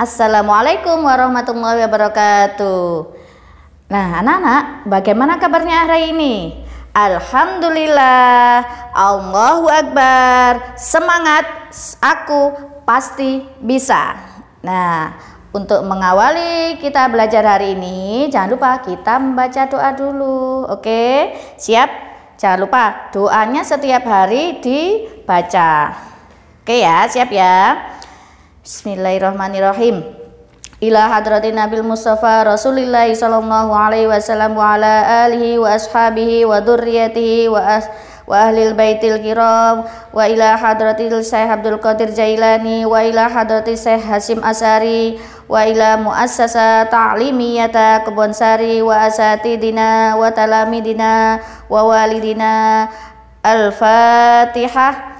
Assalamualaikum warahmatullahi wabarakatuh. Nah, anak-anak, bagaimana kabarnya hari ini? Alhamdulillah, Allahu Akbar, semangat, aku pasti bisa. Nah, untuk mengawali kita belajar hari ini, jangan lupa kita membaca doa dulu. Oke, siap? Jangan lupa doanya setiap hari dibaca. Oke ya, siap ya. Bismillahirrahmanirrahim. Ila hadratin Nabil Mustafa Rasulillah sallallahu alaihi wasallam wa ala alihi wa ashabihi wa dzurriyyatihi wa as wa ahlil baitil kiram wa ila hadratil Syekh Abdul Qadir Jailani wa ila hadratil Syekh Hasim Asari wa ila muassasa ta'limiyata Sari wa asatidina wa talamidina wa walidina Al-Fatihah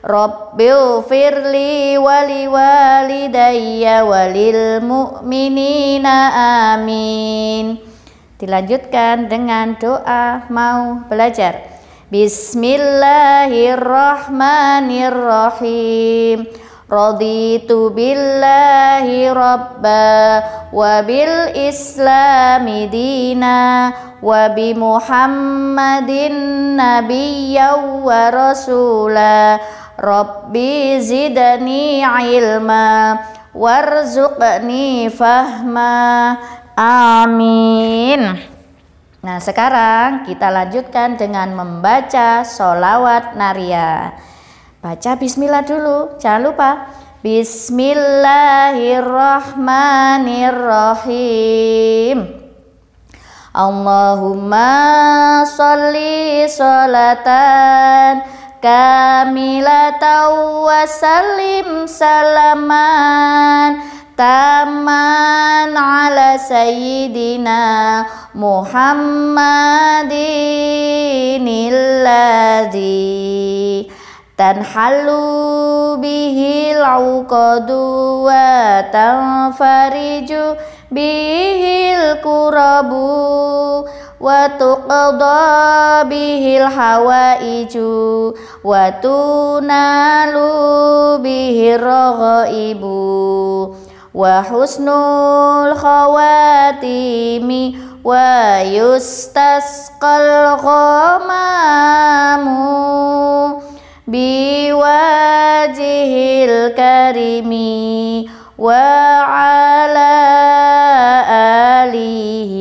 Rabbil firli wali walidayya walil mu'minina amin Dilanjutkan dengan doa mau belajar Bismillahirrahmanirrahim Raditu billahi rabba wa islami dina wa bi muhammadin nabiyya wa rasulah Rabbi zidani ilma warzuqni fahma amin Nah sekarang kita lanjutkan dengan membaca solawat naria Baca bismillah dulu, jangan lupa Bismillahirrahmanirrahim Allahumma salli salatan kamilatan wa salim salaman taman ala sayyidina Muhammadin illadhi tanhalu bihil uqadu wa tanfariju bihil kurabu وتقضى به الحوائج وتنال به الرغائب وحسن الخواتيم ويستسقى الغمام بوجه الكريم وعلى آله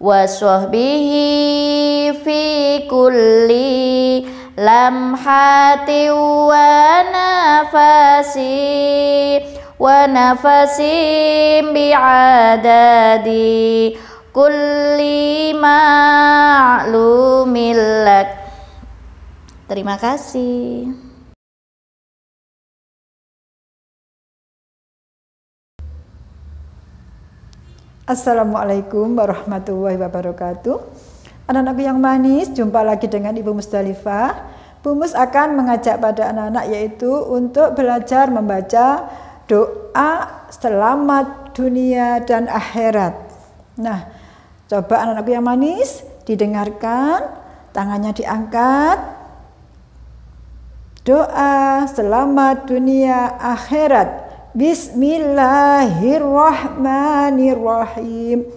وصحبه في كل لمحة ونفس ونفس بعدد كل kulli لك Terima kasih. Assalamualaikum warahmatullahi wabarakatuh. Anak-anakku yang manis, jumpa lagi dengan Ibu Musdalifah. Bu Mus akan mengajak pada anak-anak yaitu untuk belajar membaca doa selamat dunia dan akhirat. Nah, coba anak-anakku yang manis didengarkan, tangannya diangkat. Doa selamat dunia akhirat. Bismillahirrahmanirrahim.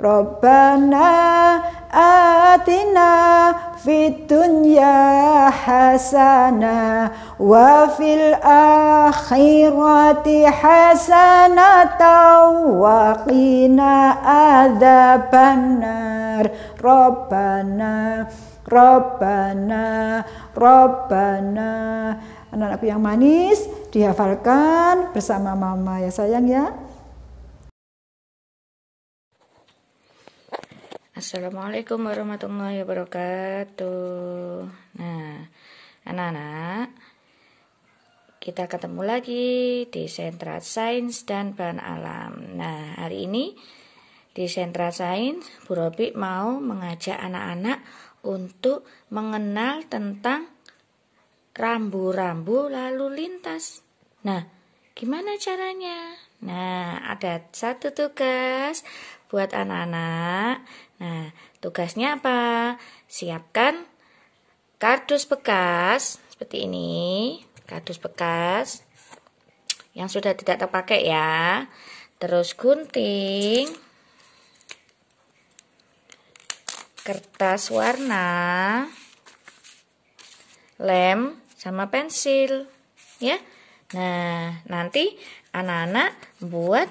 Rabbana atina fid dunya hasana wa fil akhirati hasanatan wa qina adzabannar. Rabbana Rabbana Rabbana anak-anakku yang manis dihafalkan bersama mama ya sayang ya. Assalamualaikum warahmatullahi wabarakatuh. Nah, anak-anak, kita ketemu lagi di Sentra Sains dan Bahan Alam. Nah, hari ini di Sentra Sains, Bu Robi mau mengajak anak-anak untuk mengenal tentang rambu-rambu lalu lintas. Nah, gimana caranya? Nah, ada satu tugas buat anak-anak. Nah, tugasnya apa? Siapkan kardus bekas seperti ini, kardus bekas yang sudah tidak terpakai ya. Terus gunting, kertas warna, lem, sama pensil, ya. Nah, nanti anak-anak buat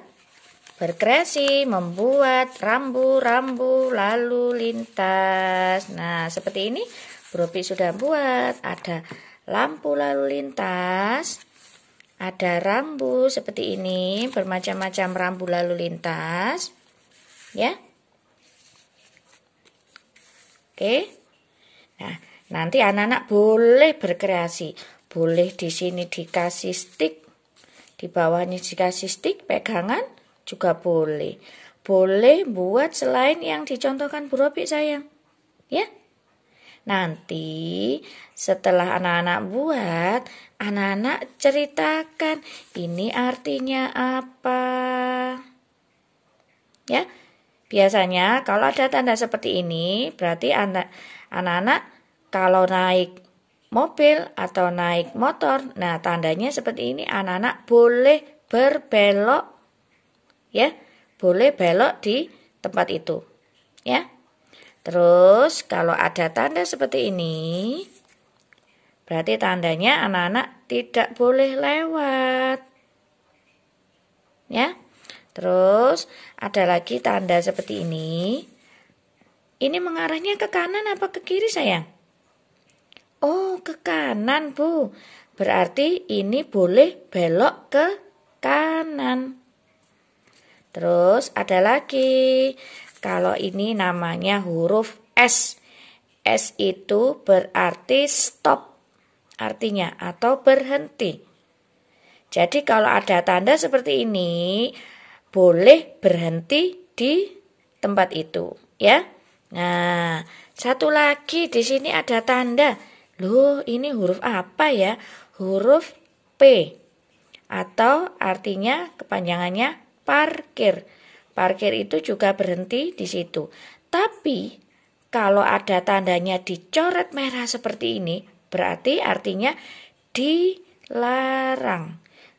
berkreasi, membuat rambu-rambu lalu lintas. Nah, seperti ini Bropi sudah buat. Ada lampu lalu lintas, ada rambu seperti ini, bermacam-macam rambu lalu lintas. Ya. Oke. Nah, Nanti anak-anak boleh berkreasi, boleh di sini dikasih stick, di bawahnya dikasih stick pegangan juga boleh. Boleh buat selain yang dicontohkan Bu Robi sayang. Ya. Nanti setelah anak-anak buat, anak-anak ceritakan ini artinya apa. Ya. Biasanya kalau ada tanda seperti ini, berarti anak-anak kalau naik mobil atau naik motor, nah tandanya seperti ini anak-anak boleh berbelok ya, boleh belok di tempat itu. Ya. Terus kalau ada tanda seperti ini berarti tandanya anak-anak tidak boleh lewat. Ya. Terus ada lagi tanda seperti ini. Ini mengarahnya ke kanan apa ke kiri sayang? Oh, ke kanan, Bu. Berarti ini boleh belok ke kanan. Terus ada lagi. Kalau ini namanya huruf S. S itu berarti stop. Artinya atau berhenti. Jadi kalau ada tanda seperti ini, boleh berhenti di tempat itu, ya. Nah, satu lagi di sini ada tanda Loh, ini huruf apa ya? Huruf P. Atau artinya kepanjangannya parkir. Parkir itu juga berhenti di situ. Tapi kalau ada tandanya dicoret merah seperti ini, berarti artinya dilarang.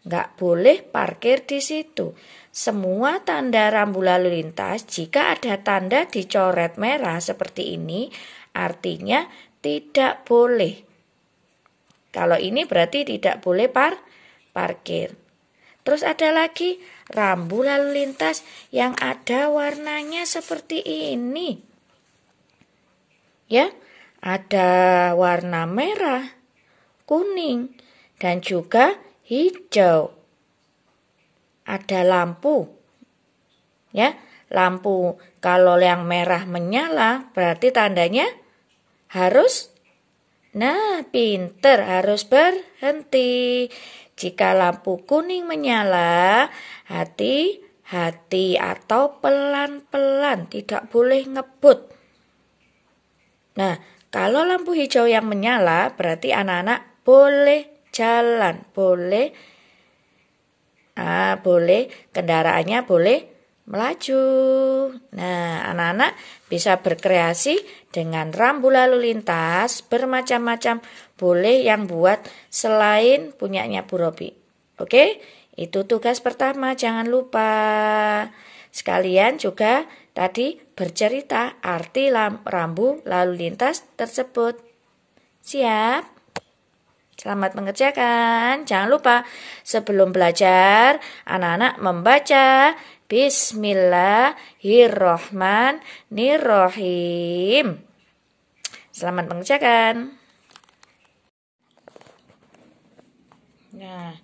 Nggak boleh parkir di situ. Semua tanda rambu lalu lintas, jika ada tanda dicoret merah seperti ini, artinya tidak boleh. Kalau ini berarti tidak boleh par parkir. Terus ada lagi rambu lalu lintas yang ada warnanya seperti ini. Ya, ada warna merah, kuning, dan juga hijau. Ada lampu. Ya, lampu kalau yang merah menyala berarti tandanya harus? Nah, pinter harus berhenti. Jika lampu kuning menyala, hati-hati atau pelan-pelan, tidak boleh ngebut. Nah, kalau lampu hijau yang menyala, berarti anak-anak boleh jalan, boleh ah, boleh kendaraannya boleh melaju. Nah, anak-anak bisa berkreasi dengan rambu lalu lintas bermacam-macam. Boleh yang buat selain punyanya Bu Robi. Oke, itu tugas pertama. Jangan lupa. Sekalian juga tadi bercerita arti rambu lalu lintas tersebut. Siap? Selamat mengerjakan. Jangan lupa sebelum belajar, anak-anak membaca Bismillahirrohmanirrohim. Selamat mengerjakan. Nah,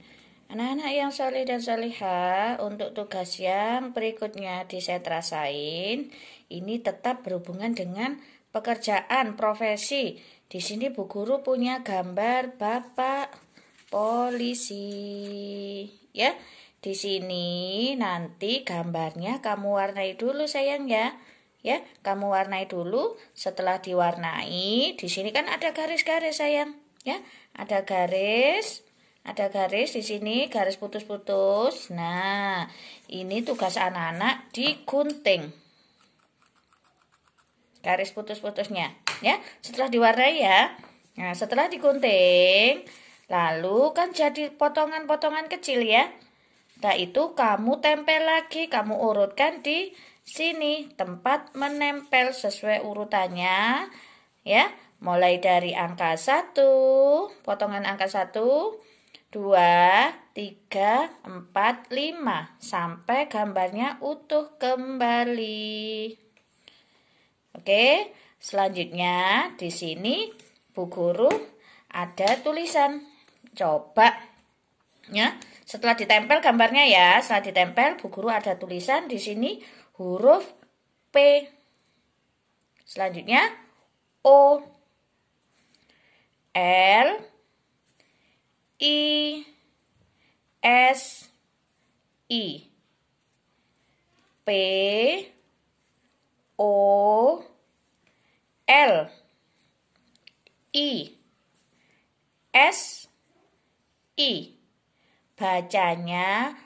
anak-anak yang soleh dan soleha, untuk tugas yang berikutnya di disetrasain, ini tetap berhubungan dengan pekerjaan, profesi. Di sini Bu Guru punya gambar Bapak polisi, ya. Di sini nanti gambarnya kamu warnai dulu sayang ya. Ya, kamu warnai dulu. Setelah diwarnai, di sini kan ada garis-garis sayang, ya. Ada garis, ada garis di sini, garis putus-putus. Nah, ini tugas anak-anak digunting. Garis putus-putusnya, ya. Setelah diwarnai ya. Nah, setelah digunting, lalu kan jadi potongan-potongan kecil ya. Nah itu kamu tempel lagi, kamu urutkan di sini tempat menempel sesuai urutannya ya. Mulai dari angka 1, potongan angka 1, 2, 3, 4, 5 sampai gambarnya utuh kembali. Oke, selanjutnya di sini Bu Guru ada tulisan coba ya setelah ditempel gambarnya ya, setelah ditempel Bu Guru ada tulisan di sini huruf P. Selanjutnya O L I S I P O L I S I Bacanya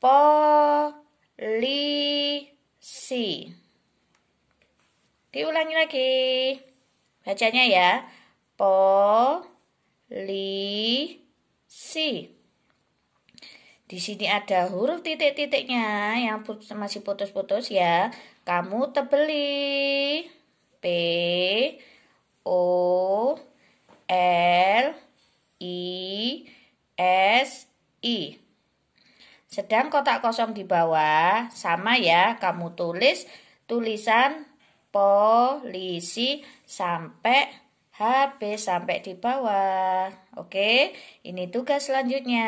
polisi. Diulangi lagi. Bacanya ya. Polisi. Di sini ada huruf titik-titiknya yang masih putus-putus ya. Kamu tebeli. P O L I S I. Sedang kotak kosong di bawah sama ya, kamu tulis tulisan polisi sampai HP sampai di bawah. Oke, ini tugas selanjutnya.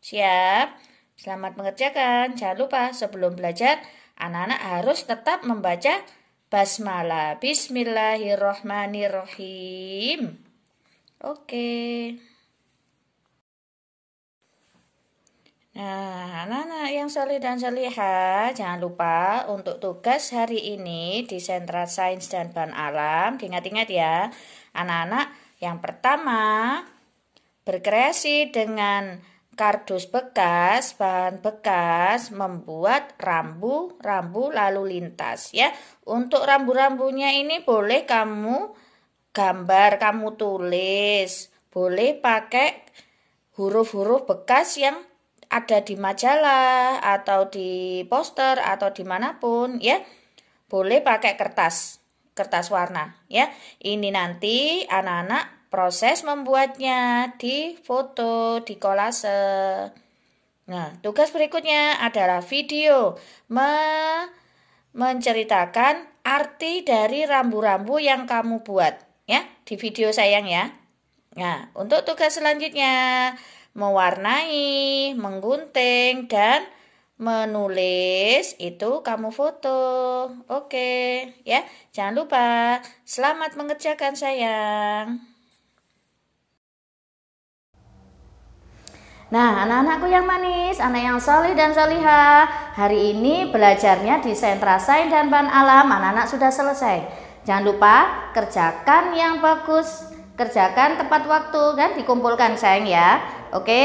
Siap? Selamat mengerjakan. Jangan lupa sebelum belajar, anak-anak harus tetap membaca basmalah. Bismillahirrahmanirrahim. Oke. Nah, anak-anak yang soleh dan soleha, jangan lupa untuk tugas hari ini di Sentra Sains dan Bahan Alam, ingat ingat ya. Anak-anak, yang pertama, berkreasi dengan kardus bekas, bahan bekas, membuat rambu-rambu lalu lintas ya. Untuk rambu-rambunya ini boleh kamu gambar, kamu tulis, boleh pakai huruf-huruf bekas yang ada di majalah atau di poster atau dimanapun ya boleh pakai kertas kertas warna ya ini nanti anak-anak proses membuatnya di foto di kolase nah tugas berikutnya adalah video me menceritakan arti dari rambu-rambu yang kamu buat ya di video sayang ya nah untuk tugas selanjutnya mewarnai, menggunting, dan menulis itu kamu foto. Oke, ya. Jangan lupa. Selamat mengerjakan sayang. Nah, anak-anakku yang manis, anak yang solih dan soliha, hari ini belajarnya di sentra sains dan bahan alam, anak-anak sudah selesai. Jangan lupa kerjakan yang bagus kerjakan tepat waktu kan dikumpulkan sayang ya oke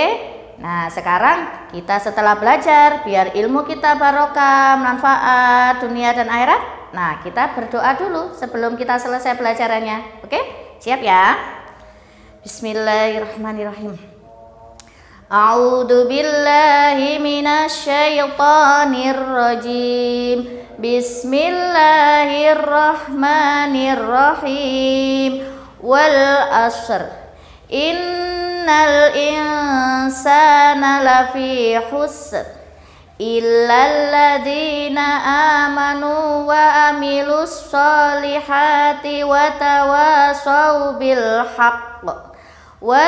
nah sekarang kita setelah belajar biar ilmu kita barokah manfaat dunia dan akhirat nah kita berdoa dulu sebelum kita selesai pelajarannya oke siap ya Bismillahirrahmanirrahim A'udzu billahi rajim Bismillahirrahmanirrahim wal asr innal insana lafi khusr illal ladzina amanu wa amilus solihati wa tawasaw bil haqq wa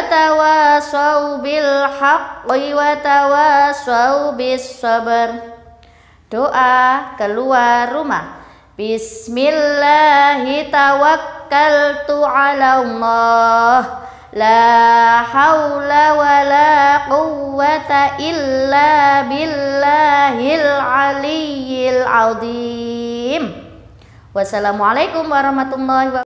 tawasaw bis sabar Doa keluar rumah Bismillahirrahmanirrahim ala Allah La hawla wa la quwwata illa billahil aliyyil azim Wassalamualaikum warahmatullahi wabarakatuh